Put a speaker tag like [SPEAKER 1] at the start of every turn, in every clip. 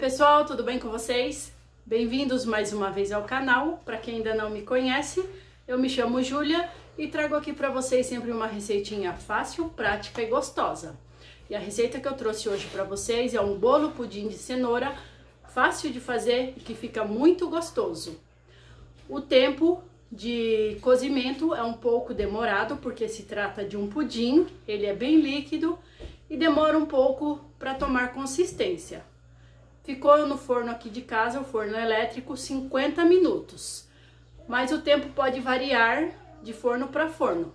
[SPEAKER 1] pessoal, tudo bem com vocês? Bem-vindos mais uma vez ao canal. Para quem ainda não me conhece, eu me chamo Júlia e trago aqui para vocês sempre uma receitinha fácil, prática e gostosa. E a receita que eu trouxe hoje para vocês é um bolo pudim de cenoura, fácil de fazer e que fica muito gostoso. O tempo de cozimento é um pouco demorado porque se trata de um pudim, ele é bem líquido e demora um pouco para tomar consistência. Ficou no forno aqui de casa, o forno elétrico, 50 minutos. Mas o tempo pode variar de forno para forno.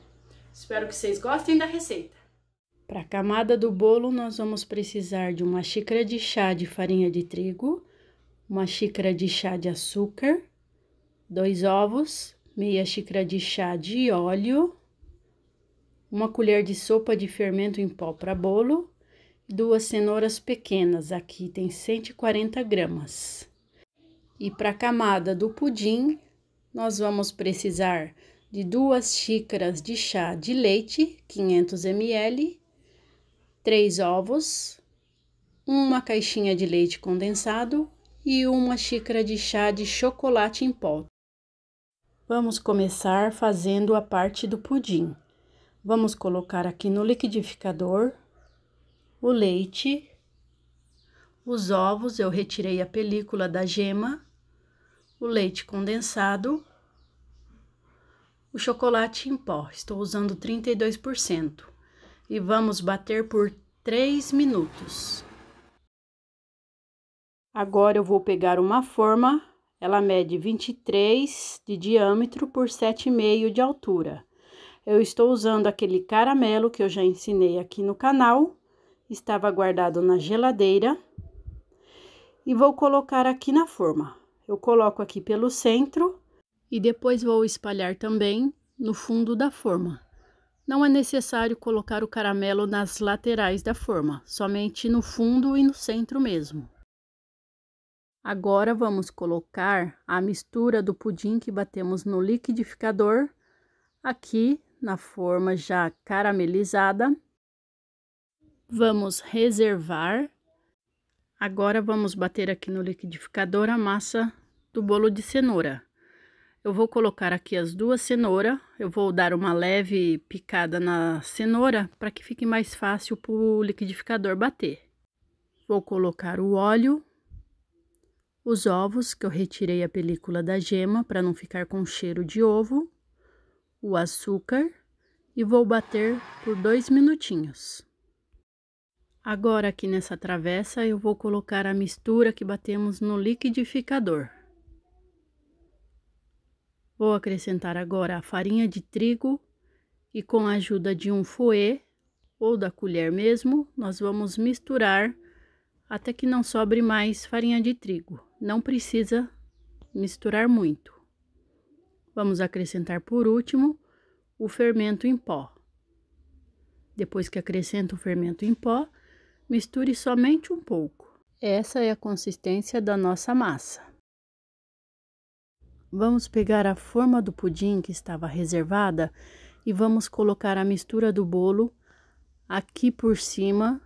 [SPEAKER 1] Espero que vocês gostem da receita. Para a camada do bolo, nós vamos precisar de uma xícara de chá de farinha de trigo, uma xícara de chá de açúcar, dois ovos, meia xícara de chá de óleo, uma colher de sopa de fermento em pó para bolo, duas cenouras pequenas, aqui tem 140 gramas. E para a camada do pudim, nós vamos precisar de duas xícaras de chá de leite, 500 ml, três ovos, uma caixinha de leite condensado e uma xícara de chá de chocolate em pó. Vamos começar fazendo a parte do pudim. Vamos colocar aqui no liquidificador o leite, os ovos, eu retirei a película da gema, o leite condensado, o chocolate em pó, estou usando 32%, e vamos bater por 3 minutos. Agora eu vou pegar uma forma, ela mede 23 de diâmetro por 7,5 de altura. Eu estou usando aquele caramelo que eu já ensinei aqui no canal, estava guardado na geladeira. E vou colocar aqui na forma. Eu coloco aqui pelo centro e depois vou espalhar também no fundo da forma. Não é necessário colocar o caramelo nas laterais da forma, somente no fundo e no centro mesmo. Agora vamos colocar a mistura do pudim que batemos no liquidificador aqui na forma já caramelizada Vamos reservar. Agora vamos bater aqui no liquidificador a massa do bolo de cenoura. Eu vou colocar aqui as duas cenouras, eu vou dar uma leve picada na cenoura para que fique mais fácil para o liquidificador bater. Vou colocar o óleo, os ovos que eu retirei a película da gema para não ficar com cheiro de ovo, o açúcar e vou bater por dois minutinhos. Agora aqui nessa travessa eu vou colocar a mistura que batemos no liquidificador. Vou acrescentar agora a farinha de trigo e com a ajuda de um fouet ou da colher mesmo, nós vamos misturar até que não sobre mais farinha de trigo. Não precisa misturar muito. Vamos acrescentar por último o fermento em pó. Depois que acrescenta o fermento em pó, Misture somente um pouco. Essa é a consistência da nossa massa. Vamos pegar a forma do pudim que estava reservada e vamos colocar a mistura do bolo aqui por cima,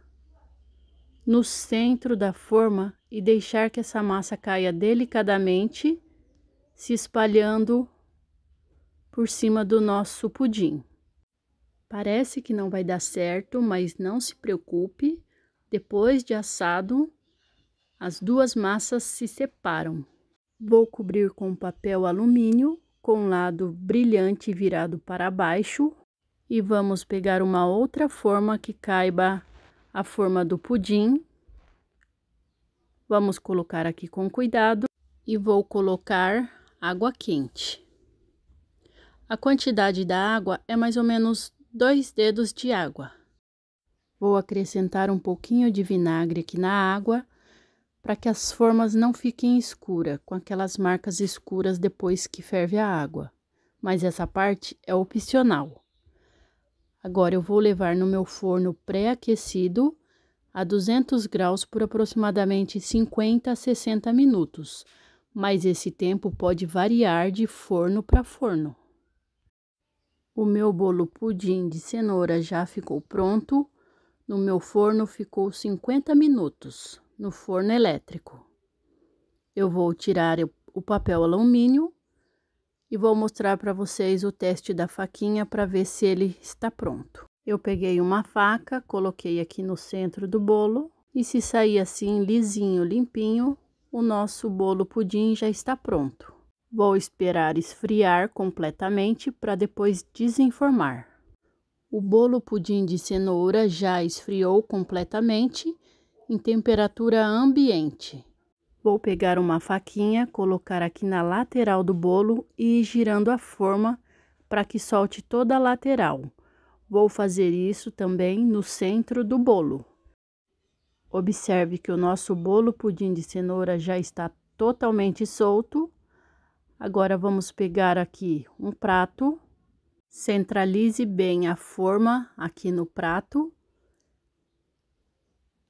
[SPEAKER 1] no centro da forma e deixar que essa massa caia delicadamente, se espalhando por cima do nosso pudim. Parece que não vai dar certo, mas não se preocupe, depois de assado, as duas massas se separam. Vou cobrir com papel alumínio, com lado brilhante virado para baixo. E vamos pegar uma outra forma que caiba a forma do pudim. Vamos colocar aqui com cuidado e vou colocar água quente. A quantidade da água é mais ou menos dois dedos de água. Vou acrescentar um pouquinho de vinagre aqui na água, para que as formas não fiquem escuras, com aquelas marcas escuras depois que ferve a água. Mas essa parte é opcional. Agora, eu vou levar no meu forno pré-aquecido a 200 graus por aproximadamente 50 a 60 minutos, mas esse tempo pode variar de forno para forno. O meu bolo pudim de cenoura já ficou pronto. No meu forno ficou 50 minutos, no forno elétrico. Eu vou tirar o papel alumínio e vou mostrar para vocês o teste da faquinha para ver se ele está pronto. Eu peguei uma faca, coloquei aqui no centro do bolo e se sair assim lisinho, limpinho, o nosso bolo pudim já está pronto. Vou esperar esfriar completamente para depois desenformar. O bolo pudim de cenoura já esfriou completamente em temperatura ambiente. Vou pegar uma faquinha, colocar aqui na lateral do bolo e ir girando a forma para que solte toda a lateral. Vou fazer isso também no centro do bolo. Observe que o nosso bolo pudim de cenoura já está totalmente solto. Agora, vamos pegar aqui um prato Centralize bem a forma aqui no prato.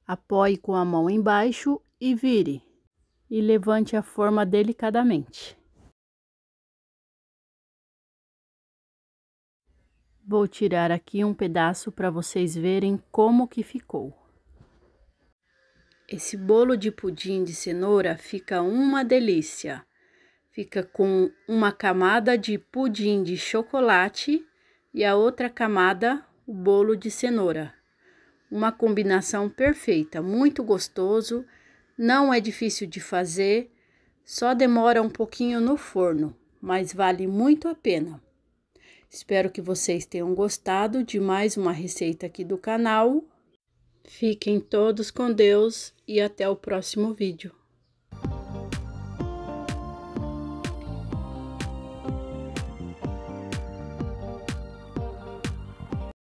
[SPEAKER 1] Apoie com a mão embaixo e vire. E levante a forma delicadamente. Vou tirar aqui um pedaço para vocês verem como que ficou. Esse bolo de pudim de cenoura fica uma delícia. Fica com uma camada de pudim de chocolate e a outra camada o bolo de cenoura. Uma combinação perfeita, muito gostoso, não é difícil de fazer, só demora um pouquinho no forno, mas vale muito a pena. Espero que vocês tenham gostado de mais uma receita aqui do canal. Fiquem todos com Deus e até o próximo vídeo.